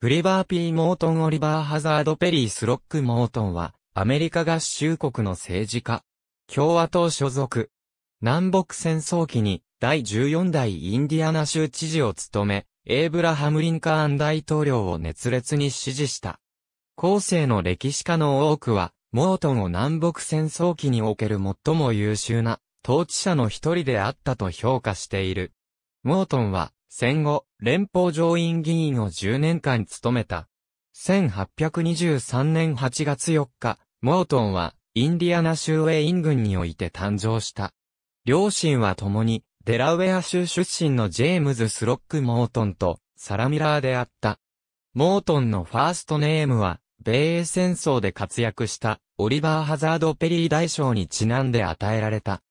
フリバー・ピー・モートン・オリバー・ハザード・ペリー・スロック・モートンは、アメリカ合衆国の政治家。共和党所属。南北戦争期に、第14代インディアナ州知事を務め、エイブラハム・リンカーン大統領を熱烈に支持した。後世の歴史家の多くは、モートンを南北戦争期における最も優秀な、統治者の一人であったと評価している。モートンは、戦後、連邦上院議員を10年間務めた。1823年8月4日、モートンは、インディアナ州ウェイン郡において誕生した。両親は共に、デラウェア州出身のジェームズ・スロック・モートンと、サラミラーであった。モートンのファーストネームは、米英戦争で活躍した、オリバー・ハザード・ペリー大将にちなんで与えられた。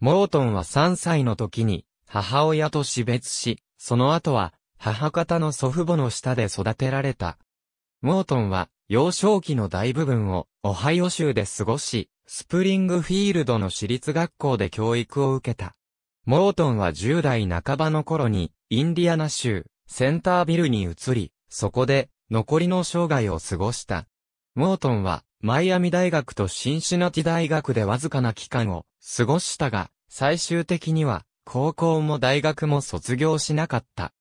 モートンは3歳の時に、母親と死別し、その後は、母方の祖父母の下で育てられた。モートンは、幼少期の大部分を、オハイオ州で過ごし、スプリングフィールドの私立学校で教育を受けた。モートンは10代半ばの頃に、インディアナ州、センタービルに移り、そこで、残りの生涯を過ごした。モートンは、マイアミ大学とシンシナティ大学でわずかな期間を過ごしたが、最終的には、高校も大学も卒業しなかった。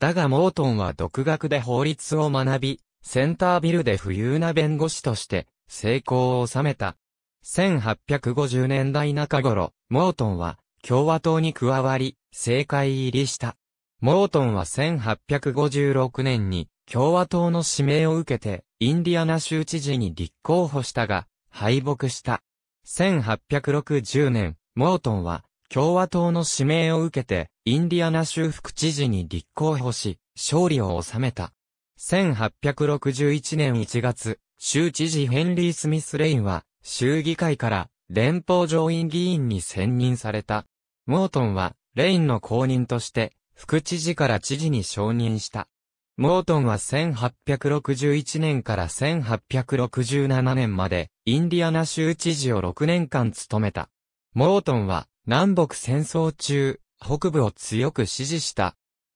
だがモートンは独学で法律を学び、センタービルで富裕な弁護士として成功を収めた。1850年代中頃、モートンは共和党に加わり、政界入りした。モートンは1856年に共和党の指名を受けて、インディアナ州知事に立候補したが、敗北した。1860年、モートンは共和党の指名を受けて、インディアナ州副知事に立候補し、勝利を収めた。1861年1月、州知事ヘンリー・スミス・レインは、州議会から連邦上院議員に選任された。モートンは、レインの公認として、副知事から知事に承認した。モートンは1861年から1867年まで、インディアナ州知事を6年間務めた。モートンは、南北戦争中、北部を強く支持した。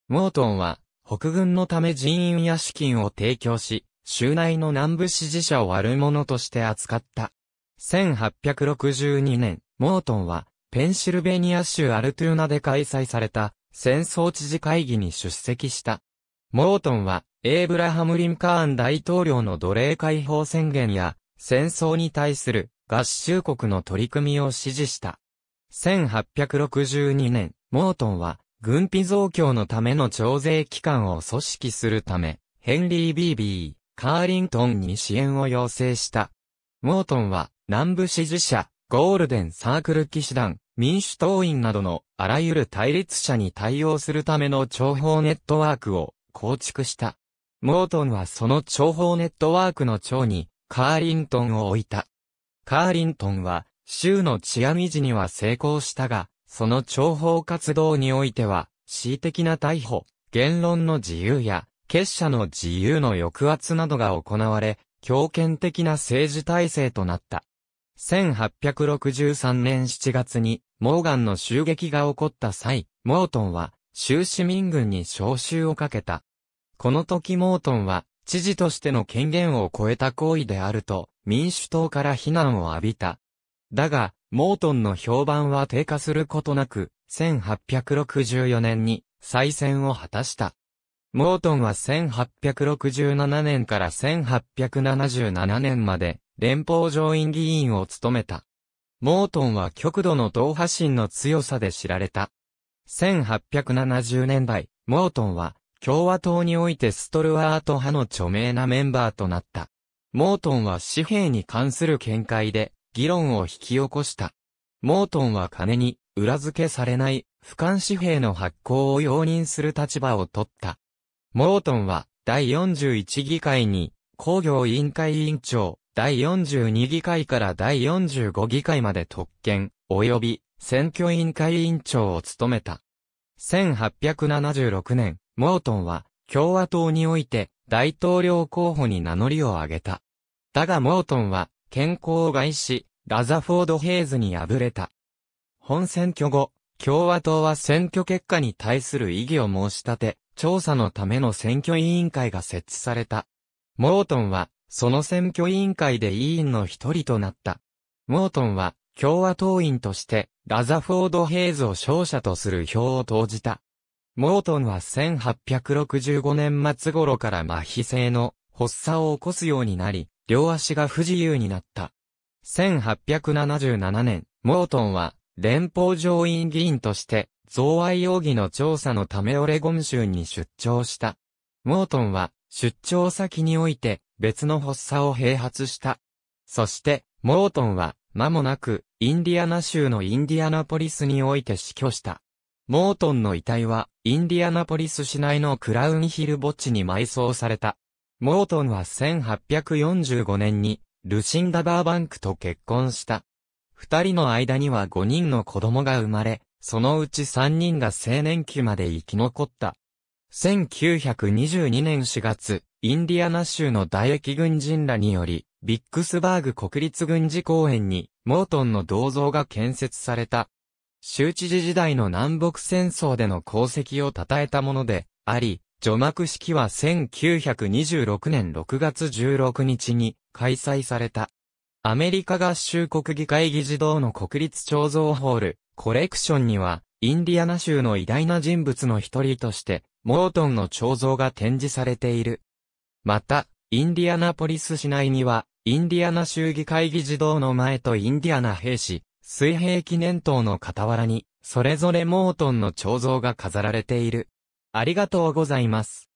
モートンは、北軍のため人員や資金を提供し、州内の南部支持者を悪者として扱った。1862年、モートンは、ペンシルベニア州アルトゥーナで開催された、戦争知事会議に出席した。モートンは、エイブラハム・リンカーン大統領の奴隷解放宣言や、戦争に対する合衆国の取り組みを支持した。1862年、モートンは、軍費増強のための徴税機関を組織するため、ヘンリー・ビービー、カーリントンに支援を要請した。モートンは、南部支持者、ゴールデンサークル騎士団、民主党員などのあらゆる対立者に対応するための情報ネットワークを構築した。モートンはその情報ネットワークの長にカーリントンを置いた。カーリントンは州の治安維持には成功したが、その諜報活動においては、恣意的な逮捕、言論の自由や、結社の自由の抑圧などが行われ、強権的な政治体制となった。1863年7月に、モーガンの襲撃が起こった際、モートンは、州市民軍に招集をかけた。この時モートンは、知事としての権限を超えた行為であると、民主党から非難を浴びた。だが、モートンの評判は低下することなく、1864年に再選を果たした。モートンは1867年から1877年まで連邦上院議員を務めた。モートンは極度の党派心の強さで知られた。1870年代、モートンは共和党においてストルワート派の著名なメンバーとなった。モートンは紙幣に関する見解で議論を引き起こした。モートンは金に裏付けされない俯瞰紙幣の発行を容認する立場を取った。モートンは第41議会に工業委員会委員長、第42議会から第45議会まで特権、及び選挙委員会委員長を務めた。1876年、モートンは共和党において大統領候補に名乗りを上げた。だがモートンは健康を害し、ラザフォード・ヘイズに敗れた。本選挙後、共和党は選挙結果に対する異議を申し立て、調査のための選挙委員会が設置された。モートンは、その選挙委員会で委員の一人となった。モートンは、共和党員として、ラザフォード・ヘイズを勝者とする票を投じた。モートンは1865年末頃から麻痺性の発作を起こすようになり、両足が不自由になった。1877年、モートンは、連邦上院議員として、贈賄容疑の調査のためオレゴン州に出張した。モートンは、出張先において、別の発作を併発した。そして、モートンは、間もなく、インディアナ州のインディアナポリスにおいて死去した。モートンの遺体は、インディアナポリス市内のクラウンヒル墓地に埋葬された。モートンは1845年に、ルシンダ・バーバンクと結婚した。二人の間には5人の子供が生まれ、そのうち3人が青年期まで生き残った。1922年4月、インディアナ州の大液軍人らにより、ビックスバーグ国立軍事公園に、モートンの銅像が建設された。州知事時代の南北戦争での功績を称えたもので、あり、除幕式は1926年6月16日に開催された。アメリカ合衆国議会議事堂の国立彫像ホール、コレクションには、インディアナ州の偉大な人物の一人として、モートンの彫像が展示されている。また、インディアナポリス市内には、インディアナ州議会議事堂の前とインディアナ兵士、水平記念塔の傍らに、それぞれモートンの彫像が飾られている。ありがとうございます。